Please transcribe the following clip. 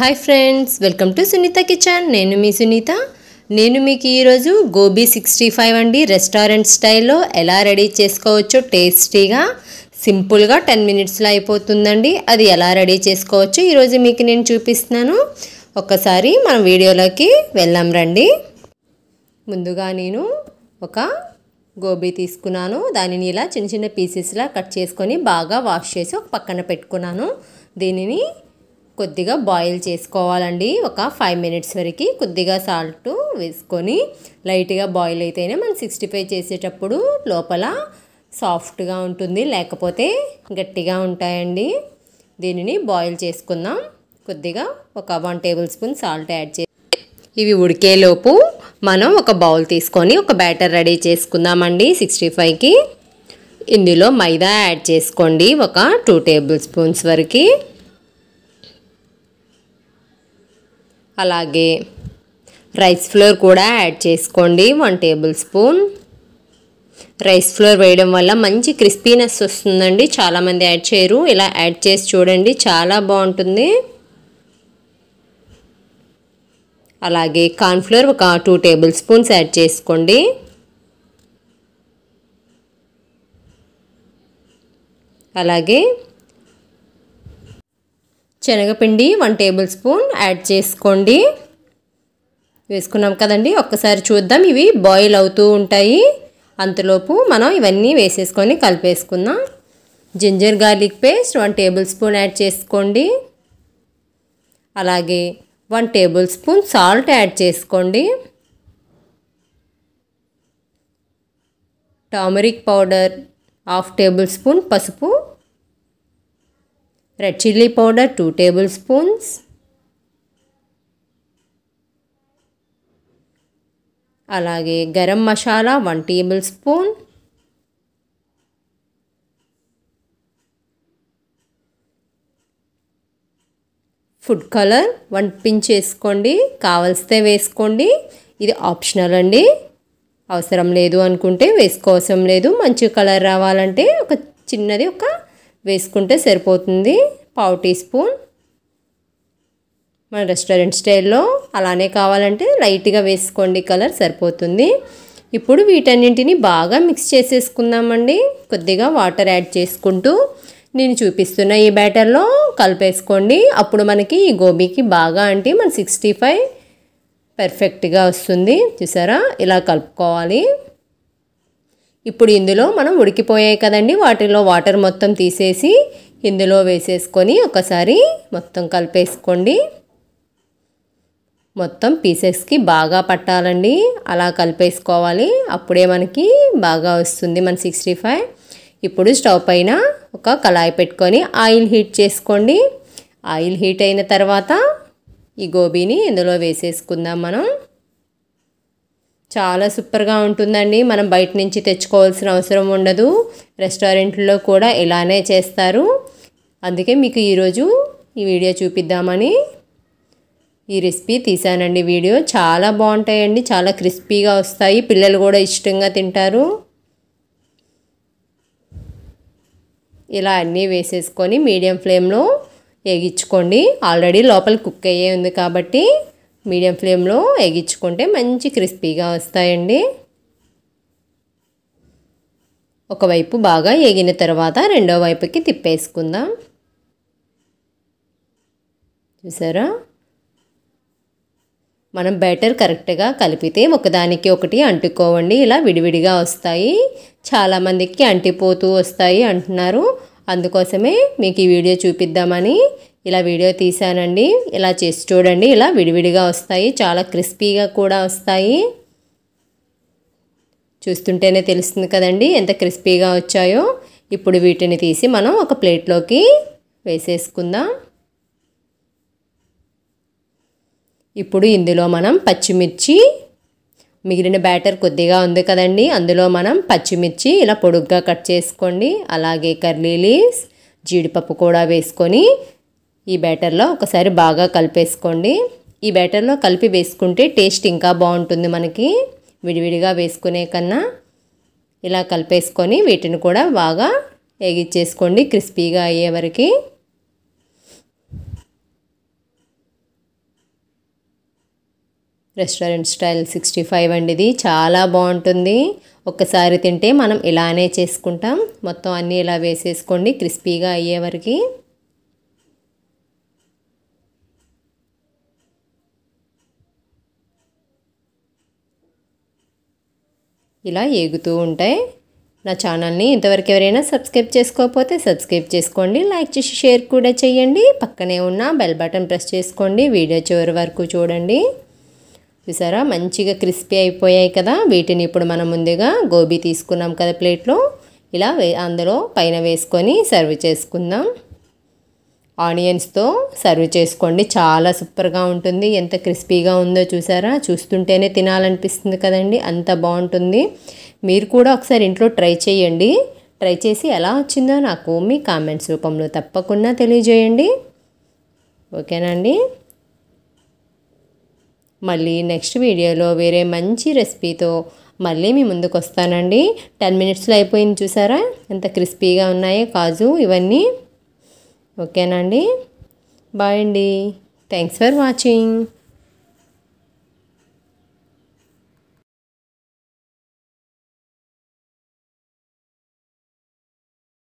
hi friends welcome to Sunitha Kitchen నేను మీ సునీత నేను మీకు ఈరోజు గోబీ సిక్స్టీ ఫైవ్ అండి రెస్టారెంట్ స్టైల్లో ఎలా రెడీ చేసుకోవచ్చో టేస్టీగా సింపుల్గా టెన్ మినిట్స్లో అయిపోతుందండి అది ఎలా రెడీ చేసుకోవచ్చో ఈరోజు మీకు నేను చూపిస్తున్నాను ఒక్కసారి మనం వీడియోలోకి వెళ్ళాం రండి ముందుగా నేను ఒక గోబీ తీసుకున్నాను దానిని ఇలా చిన్న చిన్న పీసెస్లా కట్ చేసుకొని బాగా వాష్ చేసి ఒక పక్కన పెట్టుకున్నాను దీనిని కొద్దిగా బాయిల్ చేసుకోవాలండి ఒక ఫైవ్ మినిట్స్ వరకు కొద్దిగా సాల్ట్ వేసుకొని లైట్గా బాయిల్ అయితేనే మనం సిక్స్టీ ఫైవ్ చేసేటప్పుడు లోపల సాఫ్ట్గా ఉంటుంది లేకపోతే గట్టిగా ఉంటాయండి దీనిని బాయిల్ చేసుకుందాం కొద్దిగా ఒక one tablespoon salt add చే ఇవి ఉడికేలోపు మనం ఒక బౌల్ తీసుకొని ఒక బ్యాటర్ రెడీ చేసుకుందామండి సిక్స్టీ ఫైవ్కి ఇందులో మైదా యాడ్ చేసుకోండి ఒక టూ టేబుల్ స్పూన్స్ వరకు అలాగే రైస్ ఫ్లోర్ కూడా యాడ్ చేసుకోండి one tablespoon rice flour వేయడం వల్ల మంచి క్రిస్పీనెస్ వస్తుందండి చాలామంది యాడ్ చేయరు ఇలా యాడ్ చేసి చూడండి చాలా బాగుంటుంది అలాగే కార్న్ఫ్లోర్ ఒక టూ టేబుల్ స్పూన్స్ యాడ్ చేసుకోండి అలాగే శనగపిండి వన్ టేబుల్ స్పూన్ యాడ్ చేసుకోండి వేసుకున్నాం కదండి ఒక్కసారి చూద్దాం ఇవి బాయిల్ అవుతూ ఉంటాయి అంతలోపు మనం ఇవన్నీ వేసేసుకొని కలిపేసుకుందాం ginger garlic paste one tablespoon add చేసుకోండి అలాగే one tablespoon salt add చేసుకోండి turmeric powder half tablespoon పసుపు red chilli powder two tablespoons అలాగే garam masala one tablespoon food colour one pinch వేసుకోండి కావలిస్తే వేసుకోండి ఇది ఆప్షనల్ అండి అవసరం లేదు అనుకుంటే వేసుకోవసం లేదు మంచి కలర్ రావాలంటే ఒక చిన్నది ఒక వేసుకుంటే సరిపోతుంది పావు టీ స్పూన్ మన రెస్టారెంట్ స్టైల్లో అలానే కావాలంటే లైట్గా వేసుకోండి కలర్ సరిపోతుంది ఇప్పుడు వీటన్నింటిని బాగా మిక్స్ చేసేసుకుందామండి కొద్దిగా వాటర్ యాడ్ చేసుకుంటూ నేను చూపిస్తున్న ఈ బ్యాటర్లో కలిపేసుకోండి అప్పుడు మనకి ఈ గోబీకి బాగా అంటే మన సిక్స్టీ ఫైవ్ పర్ఫెక్ట్గా వస్తుంది చూసారా ఇలా కలుపుకోవాలి ఇప్పుడు ఇందులో మనం ఉడికిపోయాయి కదండి వాటిలో వాటర్ మొత్తం తీసేసి ఇందులో వేసేసుకొని ఒకసారి మొత్తం కలిపేసుకోండి మొత్తం పీసెస్కి బాగా పట్టాలండి అలా కలిపేసుకోవాలి అప్పుడే మనకి బాగా వస్తుంది మన సిక్స్టీ ఫైవ్ ఇప్పుడు స్టవ్ పైన ఒక కళాయి పెట్టుకొని ఆయిల్ హీట్ చేసుకోండి ఆయిల్ హీట్ అయిన తర్వాత ఈ గోబీని ఇందులో వేసేసుకుందాం మనం చాలా సూపర్గా ఉంటుందండి మనం బయట నుంచి తెచ్చుకోవాల్సిన అవసరం ఉండదు రెస్టారెంట్లో కూడా ఇలానే చేస్తారు అందుకే మీకు ఈరోజు ఈ వీడియో చూపిద్దామని ఈ రెసిపీ తీసానండి వీడియో చాలా బాగుంటాయండి చాలా క్రిస్పీగా వస్తాయి పిల్లలు కూడా ఇష్టంగా తింటారు ఇలా అన్నీ వేసేసుకొని మీడియం ఫ్లేమ్లో వేగించుకోండి ఆల్రెడీ లోపల కుక్ అయ్యే ఉంది కాబట్టి మీడియం ఫ్లేమ్లో వేగించుకుంటే మంచి క్రిస్పీగా వస్తాయండి ఒకవైపు బాగా వేగిన తర్వాత రెండో వైపుకి తిప్పేసుకుందాం చూసారా మనం బ్యాటర్ కరెక్ట్గా కలిపితే ఒకదానికి ఒకటి అంటుకోవండి ఇలా విడివిడిగా వస్తాయి చాలామందికి అంటిపోతూ వస్తాయి అంటున్నారు అందుకోసమే మీకు ఈ వీడియో చూపిద్దామని ఇలా వీడియో తీశానండి ఇలా చేసి చూడండి ఇలా విడివిడిగా వస్తాయి చాలా క్రిస్పీగా కూడా వస్తాయి చూస్తుంటేనే తెలుస్తుంది కదండి ఎంత క్రిస్పీగా వచ్చాయో ఇప్పుడు వీటిని తీసి మనం ఒక ప్లేట్లోకి వేసేసుకుందాం ఇప్పుడు ఇందులో మనం పచ్చిమిర్చి మిగిలిన బ్యాటర్ కొద్దిగా ఉంది కదండి అందులో మనం పచ్చిమిర్చి ఇలా పొడుగ్గా కట్ చేసుకోండి అలాగే కర్లీ లీవ్స్ జీడిపప్పు కూడా వేసుకొని ఈ బ్యాటర్లో ఒకసారి బాగా కలిపేసుకోండి ఈ బ్యాటర్లో కలిపి వేసుకుంటే టేస్ట్ ఇంకా బాగుంటుంది మనకి విడివిడిగా వేసుకునే కన్నా ఇలా కలిపేసుకొని వీటిని కూడా బాగా వేగిచ్చేసుకోండి క్రిస్పీగా అయ్యే వరకు రెస్టారెంట్ స్టైల్ సిక్స్టీ ఫైవ్ అండి ఇది చాలా బాగుంటుంది ఒక్కసారి తింటే మనం ఇలానే చేసుకుంటాం మొత్తం అన్నీ ఇలా వేసేసుకోండి క్రిస్పీగా అయ్యే ఇలా ఏగుతూ ఉంటాయి నా ఛానల్ని ఇంతవరకు ఎవరైనా సబ్స్క్రైబ్ చేసుకోకపోతే సబ్స్క్రైబ్ చేసుకోండి లైక్ చేసి షేర్ కూడా చేయండి పక్కనే ఉన్న బెల్ బటన్ ప్రెస్ చేసుకోండి వీడియో చివరి వరకు చూడండి చూసారా మంచిగా క్రిస్పీ అయిపోయాయి కదా వీటిని ఇప్పుడు మనం ముందుగా గోబీ తీసుకున్నాం కదా ప్లేట్లో ఇలా అందులో పైన వేసుకొని సర్వ్ చేసుకుందాం ఆనియన్స్తో సర్వ్ చేసుకోండి చాలా సూపర్గా ఉంటుంది ఎంత క్రిస్పీగా ఉందో చూసారా చూస్తుంటేనే తినాలనిపిస్తుంది కదండి అంత బాగుంటుంది మీరు కూడా ఒకసారి ఇంట్లో ట్రై చేయండి ట్రై చేసి ఎలా వచ్చిందో నాకు మీ కామెంట్స్ రూపంలో తప్పకుండా తెలియజేయండి ఓకేనండి మళ్ళీ నెక్స్ట్ వీడియోలో వేరే మంచి రెసిపీతో మళ్ళీ మీ ముందుకు వస్తానండి టెన్ మినిట్స్లో అయిపోయింది చూసారా ఎంత క్రిస్పీగా ఉన్నాయో కాజు ఇవన్నీ ఓకేనండి బాయ్ అండి థ్యాంక్స్ ఫర్ వాచింగ్